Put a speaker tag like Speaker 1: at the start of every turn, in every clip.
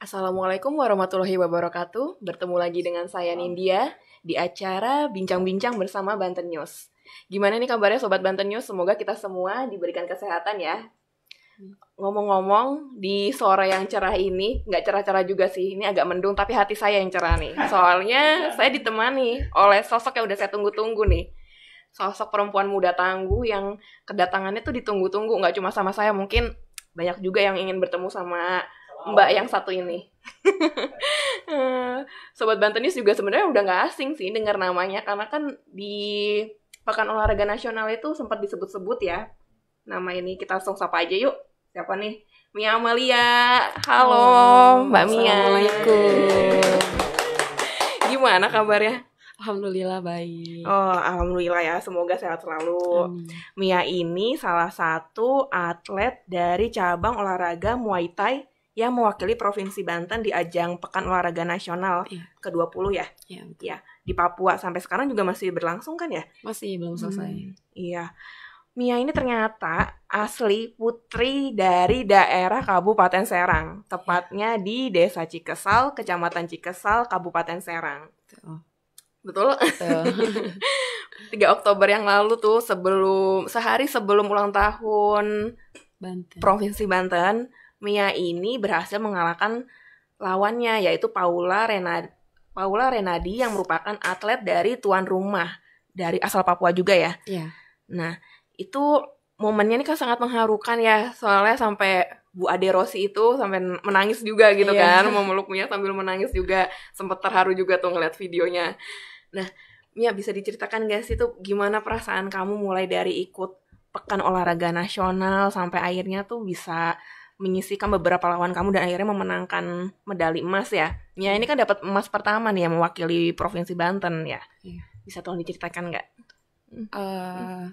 Speaker 1: Assalamualaikum warahmatullahi wabarakatuh. Bertemu lagi dengan saya Nindya di acara Bincang-Bincang bersama Banten News. Gimana nih kabarnya Sobat Banten News? Semoga kita semua diberikan kesehatan ya. Ngomong-ngomong, di sore yang cerah ini, nggak cerah-cerah juga sih, ini agak mendung, tapi hati saya yang cerah nih. Soalnya saya ditemani oleh sosok yang udah saya tunggu-tunggu nih sosok perempuan muda tangguh yang kedatangannya tuh ditunggu-tunggu nggak cuma sama saya mungkin banyak juga yang ingin bertemu sama
Speaker 2: mbak yang satu
Speaker 1: ini. Eh, Sobat Bantenis juga sebenarnya udah nggak asing sih dengar namanya karena kan di Pekan Olahraga Nasional itu sempat disebut-sebut ya. Nama ini kita langsung sapa aja yuk. Siapa nih? Mia Amalia. Halo, Halo Mbak Mia. Assalamualaikum. Gimana kabarnya? Alhamdulillah baik. Oh, alhamdulillah ya. Semoga sehat selalu. Amin. Mia ini salah satu atlet dari cabang olahraga Muay Thai yang mewakili Provinsi Banten di ajang Pekan Olahraga Nasional ya. ke-20 ya. Iya. ya, di Papua sampai sekarang juga masih berlangsung kan ya? Masih belum selesai. Hmm, iya. Mia ini ternyata asli putri dari daerah Kabupaten Serang, tepatnya iya. di Desa Cikesal, Kecamatan Cikesal, Kabupaten Serang. Betul? Betul. 3 Oktober yang lalu tuh sebelum sehari sebelum ulang tahun Banten. Provinsi Banten, Mia ini berhasil mengalahkan lawannya yaitu Paula Renadi Paula Renadi yang merupakan atlet dari tuan rumah dari asal Papua juga ya. Iya. Nah, itu momennya ini kan sangat mengharukan ya soalnya sampai Bu Ade Rossi itu sampai menangis juga gitu iya. kan, memeluk Mia sambil menangis juga, sempat terharu juga tuh ngeliat videonya. Nah, Mia bisa diceritakan gak sih tuh gimana perasaan kamu mulai dari ikut pekan olahraga nasional sampai akhirnya tuh bisa menyisihkan beberapa lawan kamu dan akhirnya memenangkan medali emas ya. Ya ini kan dapat emas pertama nih yang mewakili provinsi Banten ya. Iya. Bisa tolong diceritakan nggak? Uh,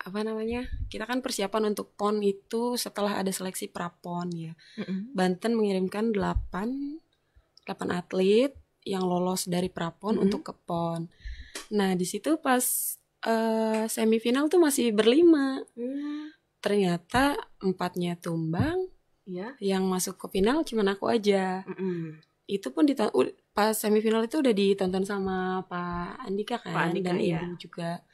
Speaker 1: apa namanya? Kita kan persiapan untuk pon itu setelah ada seleksi prapon ya. -hmm. Banten mengirimkan 8 8 atlet yang lolos dari prapon -hmm. untuk ke pon. Nah di situ pas uh, semifinal tuh masih berlima. Mm. Ternyata empatnya tumbang, ya Yang masuk ke final cuma aku aja. Mm hmm Itu pun di pas semifinal itu udah ditonton sama Pak Andika kan Pak Andika, dan ya. Ibu juga.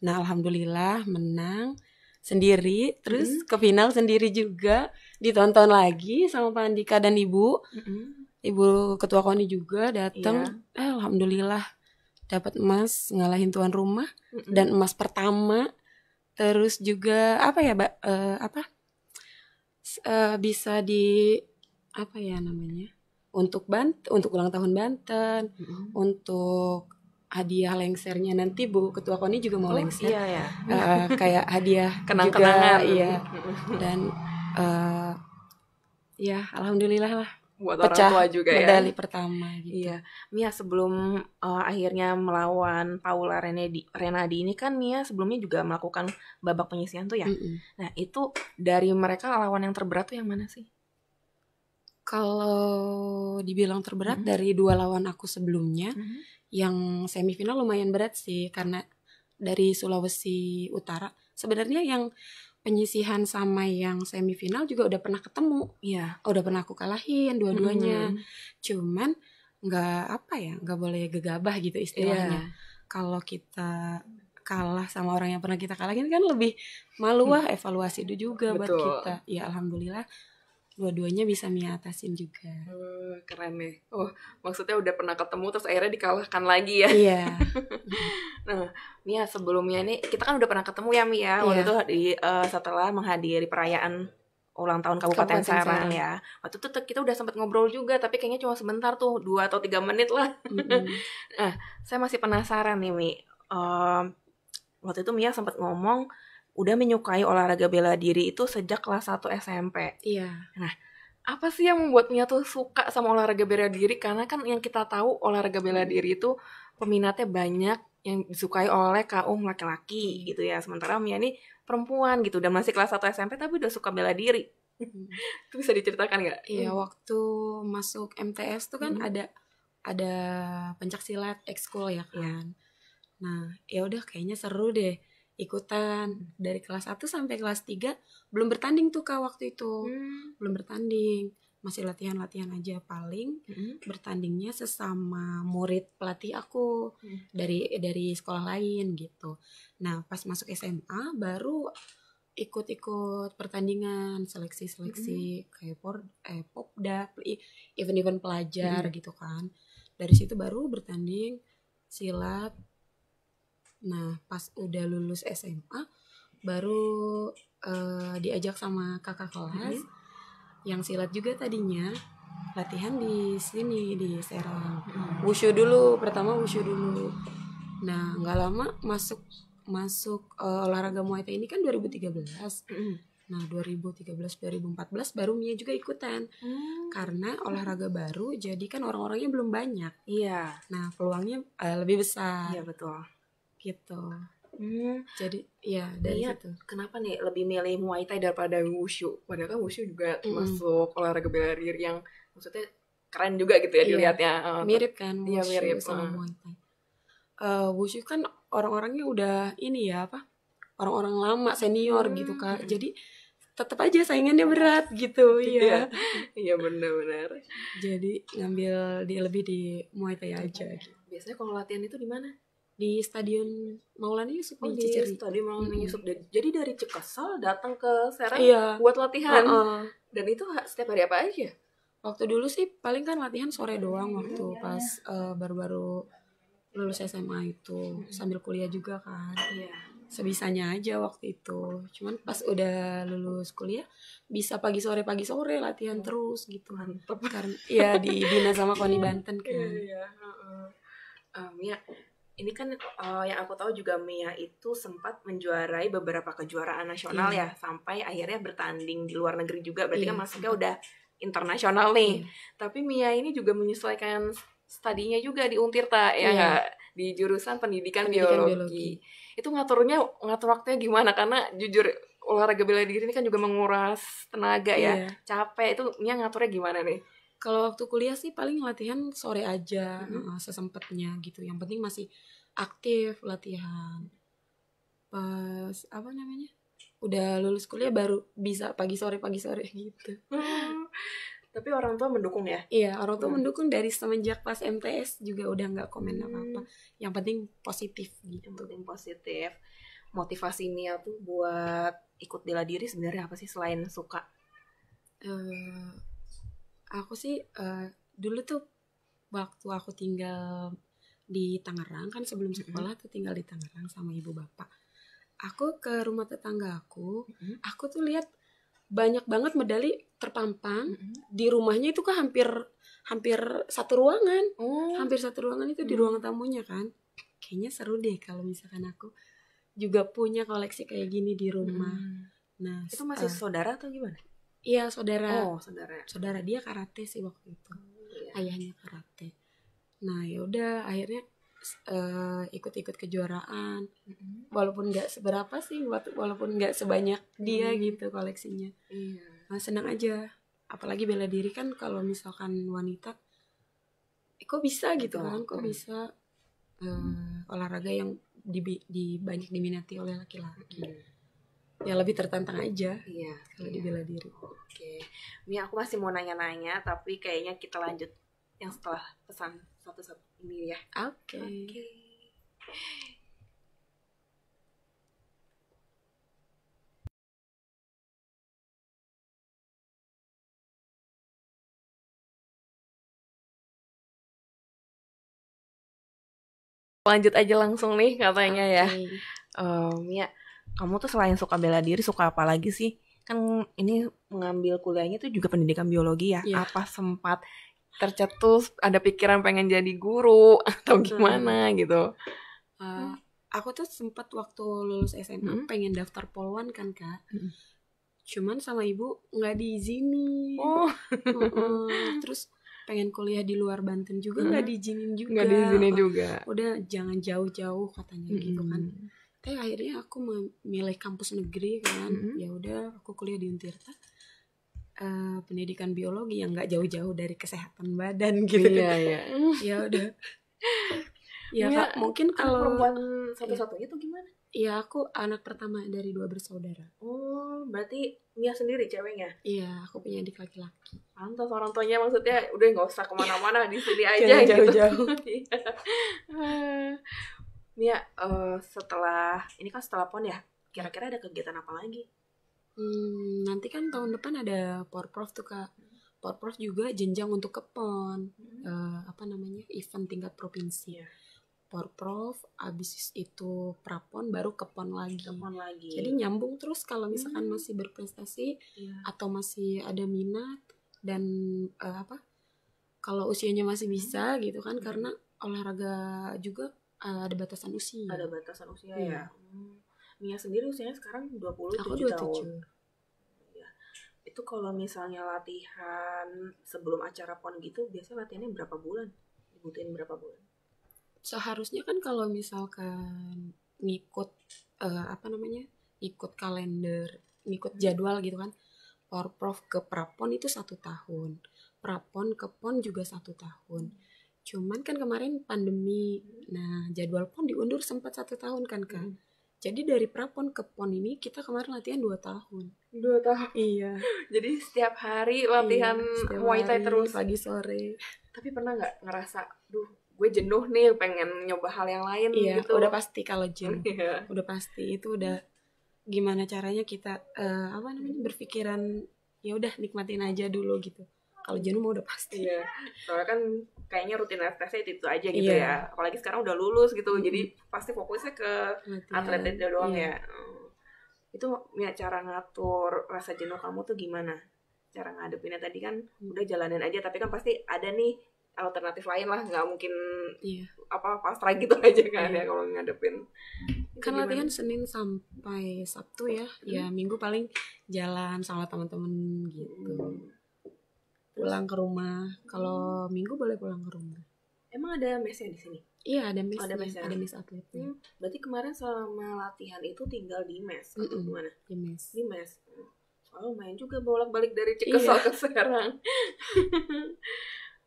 Speaker 1: Nah, alhamdulillah menang sendiri, terus mm -hmm. ke final sendiri juga ditonton lagi sama Pak Andika dan Ibu. Mm -hmm. Ibu ketua koni juga datang. Yeah. Eh, alhamdulillah dapat emas ngalahin tuan rumah mm -hmm. dan emas pertama. Terus juga apa ya, Mbak? Uh, apa? Eh, bisa di apa ya namanya untuk Bant untuk ulang tahun Banten mm-hmm. untuk hadiah lengsernya nanti Bu Ketua Koni juga mau oh, lengser iya, ya. uh, kayak hadiah kenang-kenangan iya dan uh, ya alhamdulillah lah buat Pecah orang tua juga medali ya. Medali pertama gitu. Iya. Mia sebelum uh, akhirnya melawan Paula Renedi, Renadi ini kan Mia sebelumnya juga melakukan babak penyisian tuh ya. Mm -hmm. Nah, itu dari mereka lawan yang terberat tuh yang mana sih? Kalau dibilang terberat mm -hmm. dari dua lawan aku sebelumnya, mm -hmm. yang semifinal lumayan berat sih karena dari Sulawesi Utara. Sebenarnya yang penyisihan sama yang semifinal juga udah pernah ketemu ya udah pernah aku kalahin dua-duanya hmm. cuman nggak apa ya nggak boleh gegabah gitu iya. istilahnya yeah. kalau kita kalah sama orang yang pernah kita kalahin kan lebih malu hmm. wah evaluasi itu juga Betul. buat kita ya alhamdulillah dua-duanya bisa mengatasin juga. Oh, keren nih. Oh, maksudnya udah pernah ketemu terus akhirnya dikalahkan lagi ya. Iya. nah, Mia sebelumnya nih kita kan udah pernah ketemu ya Mia yeah. waktu itu di uh, eh, setelah menghadiri perayaan ulang tahun Kabupaten, Kabupaten Serang ya. Waktu itu kita udah sempat ngobrol juga tapi kayaknya cuma sebentar tuh, dua atau tiga menit lah. Mm -hmm. nah, saya masih penasaran nih Mi. uh, waktu itu Mia sempat ngomong udah menyukai olahraga bela diri itu sejak kelas 1 SMP. Iya. Nah, apa sih yang membuat Mia tuh suka sama olahraga bela diri? Karena kan yang kita tahu olahraga bela hmm. diri itu peminatnya banyak yang disukai oleh kaum laki-laki hmm. gitu ya. Sementara Mia ini perempuan gitu udah masih kelas 1 SMP tapi udah suka bela diri. Hmm. itu bisa diceritakan nggak? Iya, hmm. waktu masuk MTS tuh kan hmm. ada ada silat ekskul ya kan. Ya. Nah, ya udah kayaknya seru deh ikutan dari kelas 1 sampai kelas 3 belum bertanding tuh kak waktu itu hmm. belum bertanding masih latihan-latihan aja paling hmm. bertandingnya sesama murid pelatih aku hmm. dari dari sekolah lain gitu nah pas masuk SMA baru ikut-ikut pertandingan seleksi-seleksi hmm. kayak por, eh, popda event-event pelajar hmm. gitu kan dari situ baru bertanding silat Nah, pas udah lulus SMA baru uh, diajak sama kakak kelas hmm. yang silat juga tadinya latihan di sini di Serang. Hmm. Wushu dulu, pertama wushu dulu. Nah, nggak lama masuk masuk uh, olahraga Muay Thai ini kan 2013. Hmm. Nah 2013 2014 baru Mia juga ikutan hmm. karena olahraga baru jadi kan orang-orangnya belum banyak. Iya. Nah peluangnya uh, lebih besar. Iya betul gitu Hmm, jadi ya dari niat, situ. Kenapa nih lebih milih Muay Thai daripada wushu? Padahal kan wushu juga termasuk olahraga bela diri yang maksudnya keren juga gitu ya iya. dilihatnya. Eh, mirip kan iya, wushu iya, mirip. sama uh. Muay Thai. Uh, wushu kan orang-orangnya udah ini ya apa? Orang-orang lama senior hmm. gitu kan. Jadi tetap aja saingannya berat gitu ya. Iya, iya. iya benar-benar. Jadi ngambil dia lebih di Muay Thai aja. Gitu. Biasanya kalau latihan itu di mana? di Stadion Maulana Yusuf oh, di Stadion Maulana hmm. Yusuf. jadi dari Cikasal datang ke Serang iya. buat latihan. Uh -uh. Dan itu setiap hari apa aja? Waktu dulu sih paling kan latihan sore doang waktu iya, pas eh, baru-baru uh, lulus SMA itu sambil kuliah juga kan. Iya. Sebisanya aja waktu itu. Cuman pas udah lulus kuliah bisa pagi sore pagi sore latihan mm. terus gitu. kan. Karena ya dibina sama Koni Banten iya, kan. Iya, iya. Uh -uh. Um, ya ini kan uh, yang aku tahu juga Mia itu sempat menjuarai beberapa kejuaraan nasional yeah. ya sampai akhirnya bertanding di luar negeri juga berarti yeah. kan iya. masuknya udah internasional nih. Yeah. Tapi Mia ini juga menyesuaikan studinya juga di Untirta ya iya. di jurusan pendidikan, pendidikan biologi. biologi. Itu ngaturnya ngatur waktunya gimana karena jujur olahraga bela diri ini kan juga menguras tenaga yeah. ya. Iya. Capek itu Mia ngaturnya gimana nih? kalau waktu kuliah sih paling latihan sore aja mm-hmm. sesempetnya gitu yang penting masih aktif latihan pas apa namanya udah lulus kuliah baru bisa pagi sore pagi sore gitu tapi orang tua mendukung ya iya orang tua hmm. mendukung dari semenjak pas MTS juga udah nggak komen mm. apa apa yang penting positif gitu yang penting positif motivasi Mia tuh buat ikut bela diri sebenarnya apa sih selain suka uh, aku sih uh, dulu tuh waktu aku tinggal di Tangerang kan sebelum sekolah mm -hmm. tuh tinggal di Tangerang sama ibu bapak. Aku ke rumah tetangga aku, mm -hmm. aku tuh lihat banyak banget medali terpampang mm -hmm. di rumahnya itu kan hampir hampir satu ruangan, oh. hampir satu ruangan itu mm -hmm. di ruang tamunya kan. Kayaknya seru deh kalau misalkan aku juga punya koleksi kayak gini di rumah. Mm -hmm. Nah, itu masih uh, saudara atau gimana? Iya saudara. Oh saudara. Saudara dia karate sih waktu itu. Oh, iya. Ayahnya karate. Nah yaudah akhirnya ikut eh, ikut-ikut kejuaraan. Mm-hmm. Walaupun nggak seberapa sih, walaupun nggak sebanyak dia mm-hmm. gitu koleksinya. Iya. Nah, senang aja. Apalagi bela diri kan kalau misalkan wanita, eh, kok bisa gitu kan? Kok bisa uh, olahraga yang di, di diminati oleh laki-laki ya lebih tertantang aja iya, kalau iya. di diri. Oke, Mia aku masih mau nanya-nanya tapi kayaknya kita lanjut yang setelah pesan satu-satu ini ya. Oke. Okay. Okay. Lanjut aja langsung nih katanya okay. ya. Um, ya kamu tuh selain suka bela diri suka apa lagi sih kan ini mengambil kuliahnya tuh juga pendidikan biologi ya yeah. apa sempat tercetus ada pikiran pengen jadi guru atau gimana hmm. gitu uh, aku tuh sempat waktu lulus SMA hmm. pengen daftar polwan kan kak hmm. cuman sama ibu nggak diizinin oh. terus pengen kuliah di luar Banten juga nggak hmm. diizinin juga nggak diizinin juga udah jangan jauh-jauh katanya hmm. gitu kan mm-hmm eh akhirnya aku memilih kampus negeri kan mm -hmm. ya udah aku kuliah di Untirta uh, pendidikan biologi yang nggak jauh-jauh dari kesehatan badan gitu iya, iya. ya udah
Speaker 2: ya, iya, kak, mungkin kalau perempuan
Speaker 1: iya. satu-satunya itu gimana Iya aku anak pertama dari dua bersaudara. Oh berarti Mia sendiri ceweknya? Iya aku punya adik laki-laki. Pantas orang tuanya maksudnya udah nggak usah kemana-mana di sini aja jauh, gitu. Jauh-jauh. Iya. Mia, ya, uh, eh, setelah ini kan setelah pon ya, kira-kira ada kegiatan apa lagi? Hmm, nanti kan tahun depan ada porprov tuh kak. Porprov juga jenjang untuk ke pon, hmm. uh, apa namanya event tingkat provinsi. Yeah. Porprov, abis itu prapon, baru ke pon lagi. Ke lagi. Jadi nyambung terus kalau misalkan hmm. masih berprestasi yeah. atau masih ada minat dan uh, apa? Kalau usianya masih bisa hmm. gitu kan, hmm. karena olahraga juga Eh, ada batasan usia. Ada batasan usia hmm. ya. Iya. Hmm. Mia sendiri usianya sekarang 27 Aku 27 tahun. Iya. Itu kalau misalnya latihan sebelum acara PON gitu, biasanya latihannya berapa bulan? Dibutuhin berapa bulan? Seharusnya kan kalau misalkan ngikut uh, apa namanya? ngikut kalender, ngikut hmm. jadwal gitu kan. Porprov ke Prapon itu satu tahun. Prapon ke PON juga satu tahun. Hmm cuman kan kemarin pandemi nah jadwal pon diundur sempat satu tahun kan kak hmm. jadi dari prapon ke pon ini kita kemarin latihan dua tahun dua tahun iya jadi setiap hari latihan iya, muay thai terus pagi sore tapi pernah nggak ngerasa duh gue jenuh nih pengen nyoba hal yang lain iya, gitu udah pasti kalau jenuh yeah. udah pasti itu udah gimana caranya kita uh, apa namanya berpikiran ya udah nikmatin aja dulu gitu kalau jenuh mau udah pasti iya. soalnya kan kayaknya rutin tesnya itu, itu aja gitu iya. ya apalagi sekarang udah lulus gitu hmm. jadi pasti fokusnya ke atlet atlet doang iya. ya hmm. itu ya, cara ngatur rasa jenuh kamu tuh gimana cara ngadepinnya tadi kan hmm. udah jalanin aja tapi kan pasti ada nih alternatif lain lah nggak mungkin iya. apa pasrah gitu aja kan ya iya. kalau ngadepin kan latihan Senin sampai Sabtu ya, ya hmm. ya Minggu paling jalan sama teman-teman gitu hmm pulang ke rumah. Kalau hmm. minggu boleh pulang ke rumah. Emang ada mesnya di sini?
Speaker 2: Iya ada mes. Oh, ada mes. Ya? Ada mes atlet. Hmm.
Speaker 1: Berarti kemarin selama latihan itu tinggal di mes mm -mm. atau gimana? Di mes. Di mes. Oh, main juga bolak-balik dari Cikesal iya. ke Serang.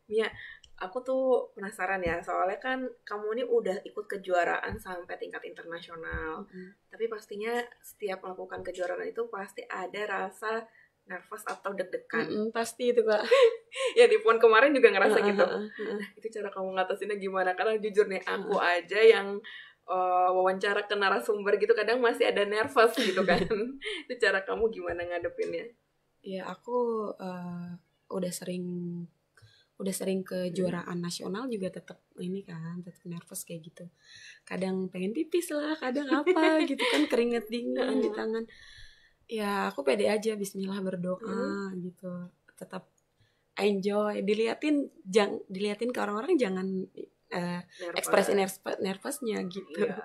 Speaker 1: iya aku tuh penasaran ya soalnya kan kamu ini udah ikut kejuaraan sampai tingkat internasional. Mm -hmm. Tapi pastinya setiap melakukan kejuaraan itu pasti ada rasa nervous atau deg-degan mm -hmm, pasti itu kak ya di pon kemarin juga ngerasa uh, gitu uh, uh, Nah, itu cara kamu ngatasinnya gimana karena jujur nih aku uh. aja yang uh, wawancara ke narasumber gitu kadang masih ada nervous gitu kan itu cara kamu gimana ngadepinnya ya aku uh, udah sering udah sering kejuaraan hmm. nasional juga tetap ini kan tetap nervous kayak gitu kadang pengen tipis lah kadang apa gitu kan keringet dingin di tangan ya aku pede aja Bismillah berdoa hmm. gitu tetap enjoy diliatin jang diliatin ke orang-orang jangan uh, Nervous. nervousnya gitu iya.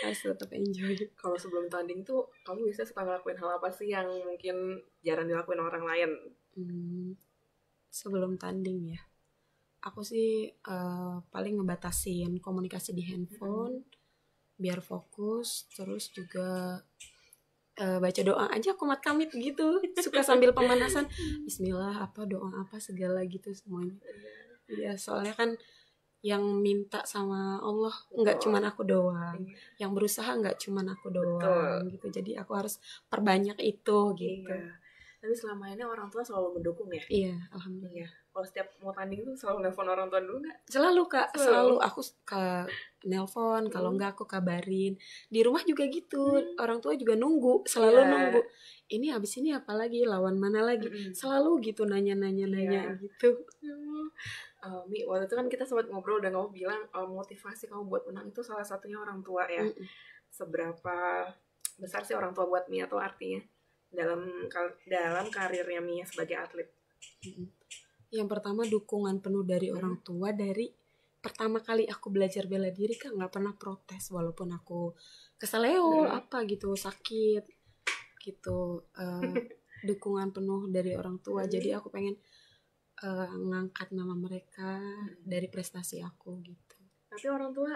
Speaker 1: harus tetap enjoy kalau sebelum tanding tuh kamu bisa suka ngelakuin hal apa sih yang mungkin jarang dilakuin orang lain hmm, sebelum tanding ya aku sih uh, paling ngebatasin komunikasi di handphone hmm. biar fokus terus juga Eh, baca doa aja kumat kamit gitu suka sambil pemanasan Bismillah apa doa apa segala gitu semuanya ya soalnya kan yang minta sama Allah nggak cuman aku doang iya. yang berusaha nggak cuman aku doang Betul. gitu jadi aku harus perbanyak itu gitu iya. tapi selama ini orang tua selalu mendukung ya iya alhamdulillah iya kalau setiap mau tanding tuh selalu nelfon orang tua dulu nggak selalu kak selalu, selalu aku ke nelpon hmm. kalau nggak aku kabarin di rumah juga gitu hmm. orang tua juga nunggu selalu yeah. nunggu ini abis ini apa lagi lawan mana lagi hmm. selalu gitu nanya nanya nanya gitu uh, Mi, waktu itu kan kita sempat ngobrol dan kamu bilang uh, motivasi kamu buat menang itu salah satunya orang tua ya. Mm hmm Seberapa besar sih orang tua buat Mia tuh artinya dalam dalam karirnya Mia sebagai atlet? Mm hmm yang pertama dukungan penuh dari orang tua dari pertama kali aku belajar bela diri kan nggak pernah protes walaupun aku keseleo hmm. apa gitu sakit gitu uh, dukungan penuh dari orang tua hmm. jadi aku pengen uh, ngangkat nama mereka dari prestasi aku gitu tapi orang tua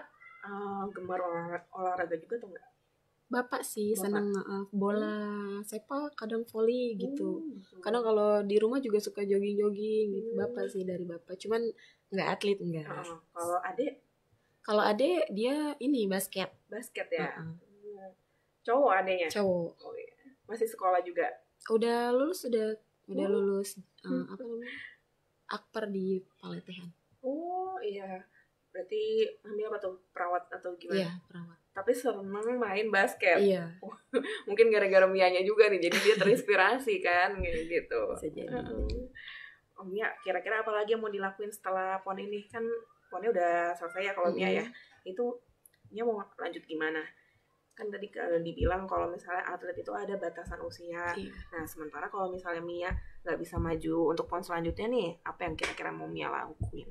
Speaker 1: uh, gemar olah, olahraga juga tuh nggak bapak sih bapak. senang uh, bola hmm. sepak kadang volley gitu hmm. kadang kalau di rumah juga suka jogging jogging gitu hmm. bapak sih dari bapak cuman nggak atlet enggak oh, kalau adik kalau adik dia ini basket basket ya uh -uh. cowok adiknya cowok oh, iya. masih sekolah juga udah lulus udah udah oh. lulus uh, apa namanya akper di paletehan oh iya berarti ambil apa tuh perawat atau gimana? Iya perawat. Tapi seneng main basket. Iya. Mungkin gara-gara Mianya juga nih, jadi dia terinspirasi kan gitu. Bisa jadi. Uh. Om oh, Mia, kira-kira apa lagi yang mau dilakuin setelah pon ini? Kan ponnya udah selesai ya kalau mm -hmm. Mia iya. ya. Itu Mia mau lanjut gimana? kan tadi kalau dibilang kalau misalnya atlet itu ada batasan usia. Iya. Nah, sementara kalau misalnya Mia nggak bisa maju untuk pon selanjutnya nih, apa yang kira-kira mau Mia lakuin?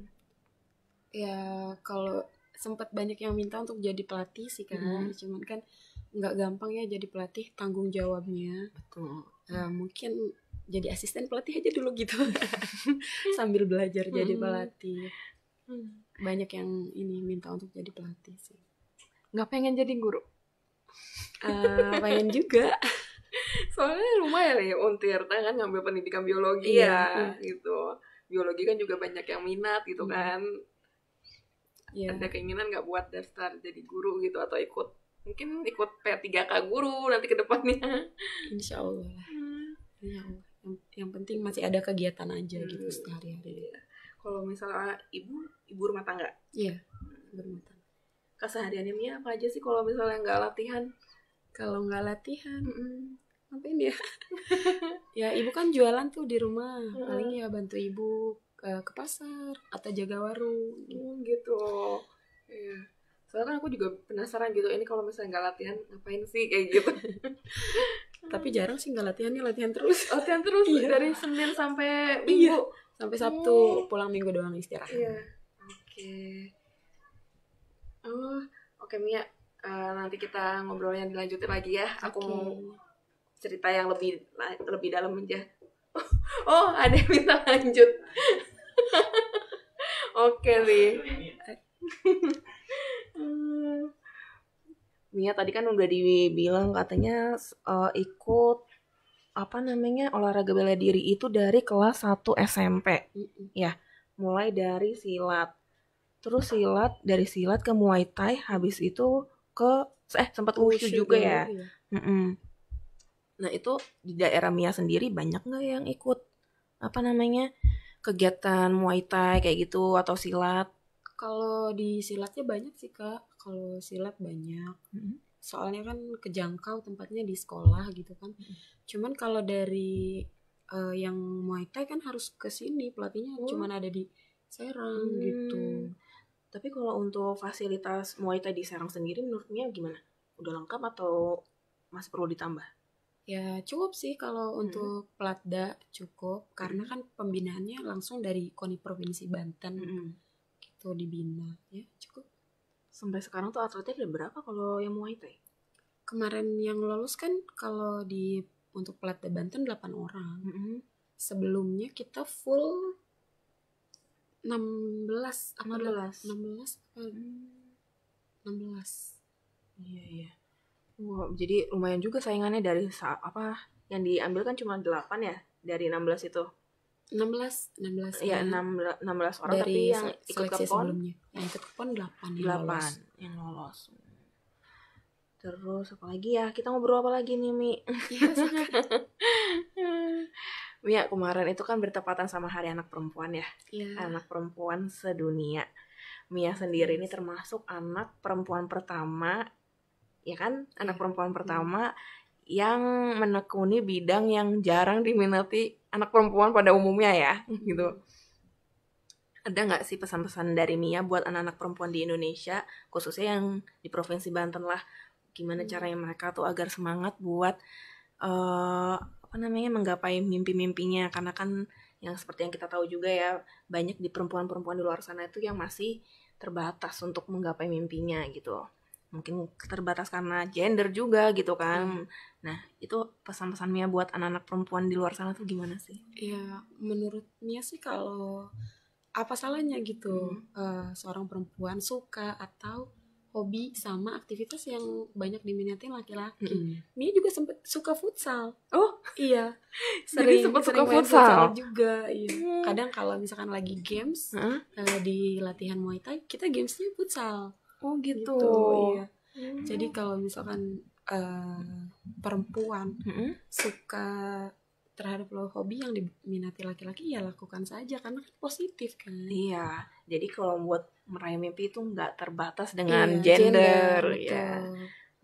Speaker 1: ya kalau sempat banyak yang minta untuk jadi pelatih sih kan hmm. cuman kan nggak gampang ya jadi pelatih tanggung jawabnya betul uh, mungkin jadi asisten pelatih aja dulu gitu sambil belajar hmm. jadi mm-hmm. pelatih hmm. banyak yang ini minta untuk jadi pelatih sih nggak pengen jadi guru uh, pengen juga soalnya lumayan ya untir kan ngambil pendidikan biologi iya, ya iya. gitu biologi kan juga banyak yang minat gitu hmm. kan yeah. ada keinginan nggak buat daftar jadi guru gitu atau ikut mungkin ikut P3K guru nanti ke depannya insya Allah lah hmm. ya yang, yang penting masih ada kegiatan aja hmm. gitu sehari-hari iya. kalau misalnya ibu ibu rumah tangga iya ibu rumah tangga kesehariannya apa aja sih kalau misalnya nggak latihan kalau nggak latihan mm -mm. ngapain ya ya ibu kan jualan tuh di rumah paling ya bantu ibu ke, pasar atau jaga warung hmm, gitu ya. soalnya kan aku juga penasaran gitu ini kalau misalnya nggak latihan ngapain sih kayak gitu tapi jarang sih nggak latihan nih ya latihan terus latihan terus iya. dari senin sampai iya. minggu iya. sampai sabtu iya. pulang minggu doang istirahat iya. oke okay. oh oke okay, Mia uh, nanti kita ngobrolnya dilanjutin lagi ya aku mau cerita yang lebih lebih dalam aja oh ada yang minta lanjut Oke, Li. Mia tadi kan udah dibilang katanya uh, ikut apa namanya olahraga bela diri itu dari kelas 1 SMP. Ya, mulai dari silat. Terus silat dari silat ke Muay Thai, habis itu ke eh sempat wushu juga, ya. Iya. Mm-mm. Nah, itu di daerah Mia sendiri banyak nggak yang ikut apa namanya? kegiatan Muay Thai kayak gitu atau silat? Kalau di silatnya banyak sih kak. Kalau silat banyak. Mm-hmm. Soalnya kan kejangkau tempatnya di sekolah gitu kan. Mm-hmm. Cuman kalau dari uh, yang Muay Thai kan harus ke sini pelatihnya oh. cuman ada di Serang hmm. gitu. Tapi kalau untuk fasilitas Muay Thai di Serang sendiri menurutnya gimana? Udah lengkap atau masih perlu ditambah? Ya cukup sih kalau hmm. untuk Platda cukup karena hmm. kan pembinaannya langsung dari KONI Provinsi Banten. Hmm. Gitu dibina ya cukup. Sampai sekarang tuh atletnya ada berapa kalau yang Muay Thai? Kemarin yang lulus kan kalau di untuk Platda Banten 8 orang. Hmm. Sebelumnya kita full 16 belas 16 16 enam 16. Hmm. Iya iya Wow, jadi lumayan juga saingannya dari apa yang diambil kan cuma 8 ya dari 16 itu. 16 16 ya 16, 16 orang dari tapi yang ikut ke pon sebelumnya. yang ikut ke pon 8 yang lolos. yang lolos. Terus apa lagi ya? Kita ngobrol apa lagi nih, Mi? Iya, Mi, ya, kemarin itu kan bertepatan sama Hari Anak Perempuan ya. ya. Anak perempuan sedunia. Mia sendiri ini termasuk anak perempuan pertama ya kan anak iya. perempuan hmm. pertama yang menekuni bidang yang jarang diminati anak perempuan pada umumnya ya hmm. gitu ada nggak sih pesan-pesan dari Mia buat anak-anak perempuan di Indonesia khususnya yang di provinsi Banten lah gimana hmm. caranya mereka tuh agar semangat buat uh, apa namanya menggapai mimpi-mimpinya karena kan yang seperti yang kita tahu juga ya banyak di perempuan-perempuan di luar sana itu yang masih terbatas untuk menggapai mimpinya gitu mungkin terbatas karena gender juga gitu kan. Hmm. Nah, itu pesan-pesan Mia buat anak-anak perempuan di luar sana tuh gimana sih? Iya, menurut Mia sih kalau apa salahnya gitu hmm. uh, seorang perempuan suka atau hobi sama aktivitas yang banyak diminati laki-laki. Mm. Mia juga sempat suka futsal. Oh iya, sering, jadi sempat suka futsal. futsal juga. Iya. Mm. Kadang kalau misalkan lagi games mm. uh, di latihan Muay Thai, kita gamesnya futsal. Oh gitu. gitu iya. Hmm. Jadi kalau misalkan uh, perempuan hmm. suka terhadap lo hobi yang diminati laki-laki ya lakukan saja karena kan positif kan. Iya. Jadi kalau buat meraih mimpi itu nggak terbatas dengan iya, gender, gender ya.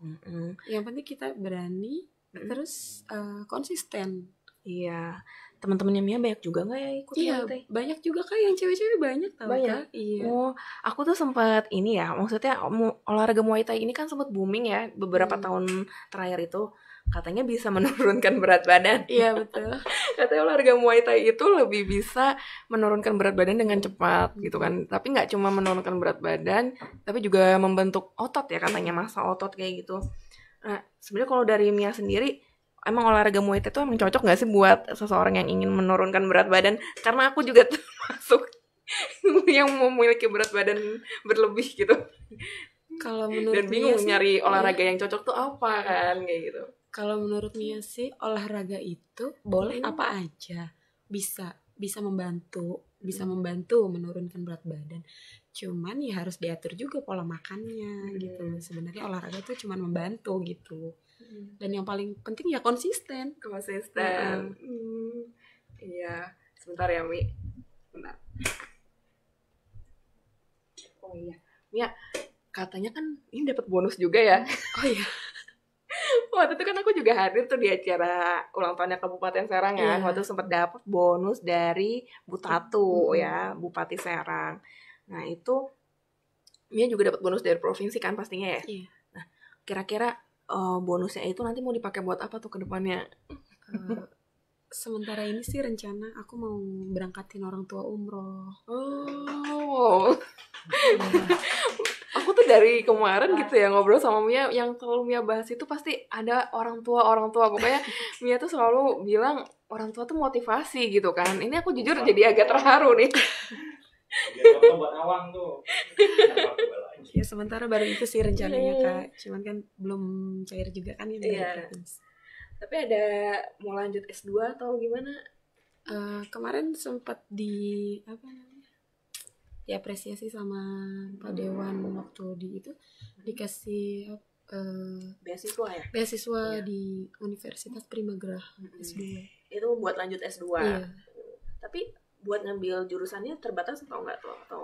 Speaker 1: Mm -mm. Yang penting kita berani mm -mm. terus uh, konsisten. Iya teman-temannya Mia banyak juga nggak ya ikut iya banyak juga kak yang cewek-cewek banyak tau banyak. iya oh aku tuh sempat ini ya maksudnya olahraga muay thai ini kan sempat booming ya beberapa hmm. tahun terakhir itu katanya bisa menurunkan berat badan iya betul katanya olahraga muay thai itu lebih bisa menurunkan berat badan dengan cepat gitu kan tapi nggak cuma menurunkan berat badan tapi juga membentuk otot ya katanya masa otot kayak gitu nah sebenarnya kalau dari Mia sendiri emang olahraga Muay Thai itu emang cocok gak sih buat seseorang yang ingin menurunkan berat badan? Karena aku juga termasuk yang memiliki berat badan berlebih gitu. Kalau menurut Dan bingung Mia nyari sih, iya. olahraga yang cocok tuh apa kan kayak gitu. Kalau menurut Mia sih olahraga itu boleh apa aja. Bisa, bisa membantu, bisa hmm. membantu menurunkan berat badan. Cuman ya harus diatur juga pola makannya gitu hmm. gitu. Sebenarnya olahraga tuh cuman membantu gitu dan yang paling penting ya konsisten konsisten hmm. Hmm. iya sebentar ya mi bentar oh iya Mia katanya kan ini dapat bonus juga ya oh iya waktu itu kan aku juga hadir tuh di acara ulang tahunnya Kabupaten Serang kan. Yeah. Waktu sempat dapat bonus dari Butatu mm -hmm. ya, Bupati Serang. Nah, itu Mia juga dapat bonus dari provinsi kan pastinya ya. Yeah. Nah, kira-kira uh, bonusnya itu nanti mau dipakai buat apa tuh ke depannya? Uh, sementara ini sih rencana aku mau berangkatin orang tua umroh. Oh. aku tuh dari kemarin gitu ya ngobrol sama Mia yang kalau Mia bahas itu pasti ada orang tua orang tua pokoknya Mia tuh selalu bilang orang tua tuh motivasi gitu kan ini aku jujur jadi agak terharu nih buat awang tuh ya sementara baru itu sih rencananya iya. kak cuman kan belum cair juga kan ini ya, tapi ada mau lanjut S2 atau gimana uh, kemarin sempat di apa namanya diapresiasi sama Pak Dewan waktu di itu hmm. dikasih uh, beasiswa ya beasiswa iya. di Universitas primagra hmm. S2 itu buat lanjut S2 Iya. tapi buat ngambil jurusannya terbatas atau enggak tuh atau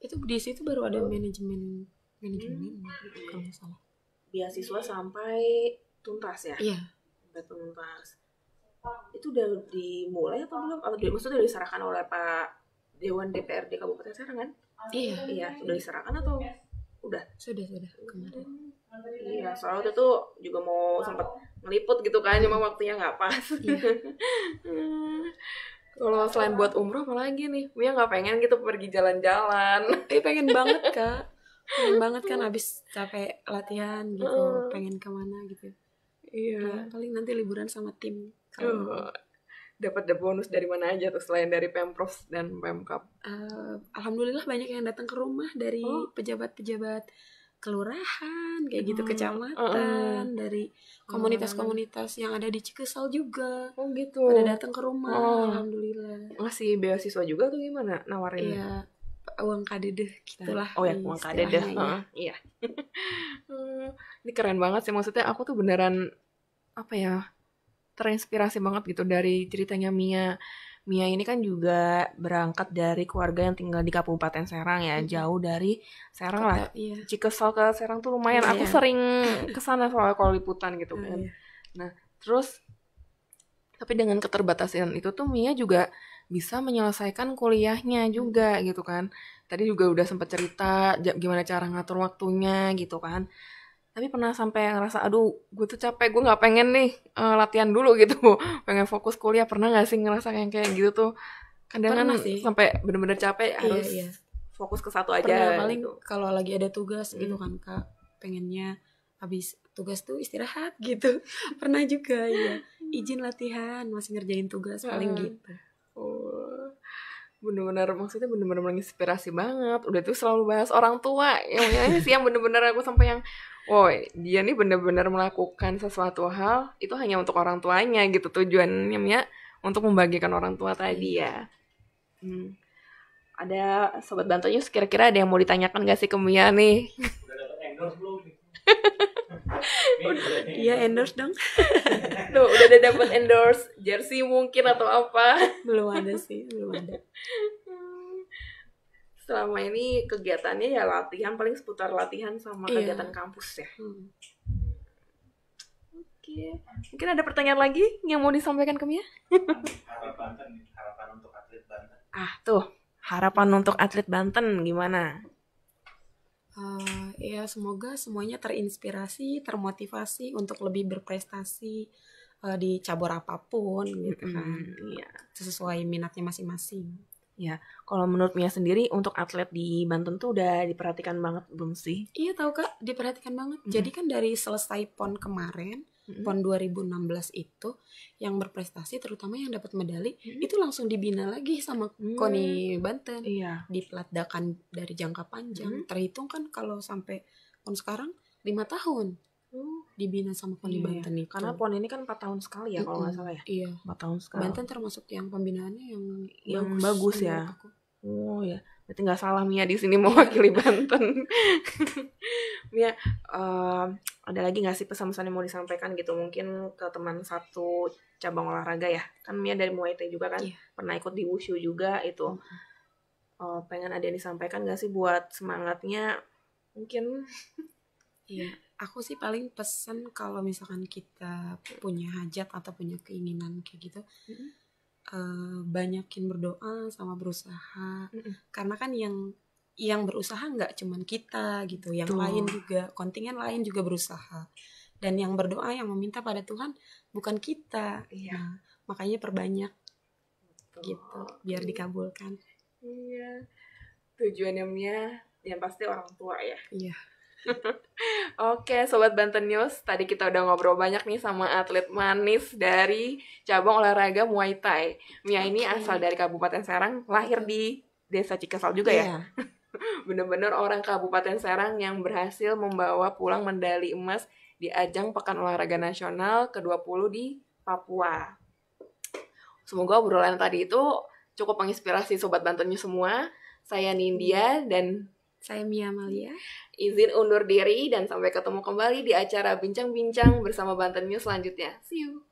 Speaker 1: itu di situ baru ada oh. manajemen manajemen hmm. Gitu, kalau nggak salah beasiswa sampai tuntas ya iya sampai tuntas itu udah dimulai atau belum atau maksudnya udah diserahkan oleh Pak Dewan DPRD Kabupaten Serang kan iya iya sudah diserahkan atau udah sudah sudah kemarin iya soalnya waktu itu juga mau sempat ngeliput gitu kan cuma waktunya nggak pas iya. Kalau selain buat umroh apa lagi nih? Mia nggak pengen gitu pergi jalan-jalan. Iya pengen banget kak. Pengen banget kan abis capek latihan gitu. Pengen kemana gitu. Iya. Ya, paling nanti liburan sama tim. Kalau gitu. dapat the bonus dari mana aja tuh selain dari pemprov dan pemkap? Uh, Alhamdulillah banyak yang datang ke rumah dari oh. pejabat-pejabat. Oh kelurahan kayak gitu kecamatan uh dari iya. komunitas-komunitas yang ada di Cikesal juga oh gitu pada datang ke rumah oh. alhamdulillah ngasih beasiswa juga tuh gimana nawarin ya uang kadedeh gitulah oh ya uang kadedeh uh, iya, iya. ini keren banget sih maksudnya aku tuh beneran apa ya terinspirasi banget gitu dari ceritanya Mia Mia ini kan juga berangkat dari keluarga yang tinggal di Kabupaten Serang ya, hmm. jauh dari Serang Kota, lah. Iya. Cikesal ke Serang tuh lumayan. Iya. Aku sering kesana soalnya kalau liputan gitu oh, kan. iya. Nah, terus tapi dengan keterbatasan itu tuh Mia juga bisa menyelesaikan kuliahnya juga gitu kan. Tadi juga udah sempat cerita gimana cara ngatur waktunya gitu kan tapi pernah sampai ngerasa aduh gue tuh capek gue nggak pengen nih uh, latihan dulu gitu pengen fokus kuliah pernah nggak sih ngerasa kayak kayak gitu tuh kadang kan sampai bener-bener capek iya, harus iya. fokus ke satu aja pernah, paling gitu. kalau lagi ada tugas hmm. gitu kan kak pengennya habis tugas tuh istirahat gitu pernah juga ya izin latihan masih ngerjain tugas paling ah. gitu oh bener-bener maksudnya bener-bener menginspirasi banget udah tuh selalu bahas orang tua yang sih yang bener-bener aku sampai yang woi dia nih bener-bener melakukan sesuatu hal itu hanya untuk orang tuanya gitu tujuannya ya untuk membagikan orang tua tadi ya iya. hmm. ada sobat bantunya kira-kira ada yang mau ditanyakan gak sih ke Mia nih Iya, iya endorse dong. Tuh udah ada dapat endorse jersey mungkin atau apa? Belum ada sih, belum ada. Selama ini kegiatannya ya latihan paling seputar latihan sama iya. kegiatan kampus ya. Hmm. Oke, okay. mungkin ada pertanyaan lagi yang mau disampaikan ke Mia? harapan untuk atlet Banten. Ah tuh harapan untuk atlet Banten gimana? uh, ya semoga semuanya terinspirasi termotivasi untuk lebih berprestasi uh, di cabur apapun gitu kan ya sesuai minatnya masing-masing Ya, kalau menurut Mia sendiri untuk atlet di Banten tuh udah diperhatikan banget belum sih? Iya tahu kak, diperhatikan banget. Hmm. Jadi kan dari selesai pon kemarin, mm-hmm. PON 2016 itu yang berprestasi terutama yang dapat medali hmm itu langsung dibina lagi sama mm-hmm. KONI Banten. Iya. Dipelatdakan dari jangka panjang. hmm Terhitung kan kalau sampai PON sekarang lima tahun. Oh, dibina sama PON iya. Banten itu. Karena PON ini kan 4 tahun sekali ya mm-hmm. kalau nggak salah ya. Iya. 4 tahun sekali. Banten termasuk yang pembinaannya yang yang bagus, bagus ya. Oh ya berarti nggak salah Mia di sini mewakili Banten Mia uh, ada lagi nggak sih pesan-pesan yang mau disampaikan gitu mungkin ke teman satu cabang olahraga ya kan Mia dari Muay Thai juga kan yeah. pernah ikut di wushu juga itu uh, pengen ada yang disampaikan nggak sih buat semangatnya mungkin iya yeah. aku sih paling pesan kalau misalkan kita punya hajat atau punya keinginan kayak gitu mm -hmm Eh, banyakin berdoa sama berusaha mm karena kan yang yang berusaha nggak cuman kita gitu yang lain juga kontingen lain juga berusaha dan yang berdoa yang meminta pada Tuhan bukan kita iya. nah, makanya perbanyak Betul. gitu biar dikabulkan iya tujuannya yang pasti orang tua ya iya Oke, Sobat Banten News, tadi kita udah ngobrol banyak nih sama atlet manis dari cabang olahraga Muay Thai. Mia ini asal dari Kabupaten Serang, lahir di Desa Cikesal juga yeah. ya? Iya. Bener-bener orang Kabupaten Serang yang berhasil membawa pulang medali emas di ajang Pekan Olahraga Nasional ke-20 di Papua. Semoga obrolan tadi itu cukup menginspirasi Sobat Banten News semua. Saya Nindya dan... Saya Mia Malia izin undur diri dan sampai ketemu kembali di acara bincang-bincang bersama Banten News selanjutnya. See you.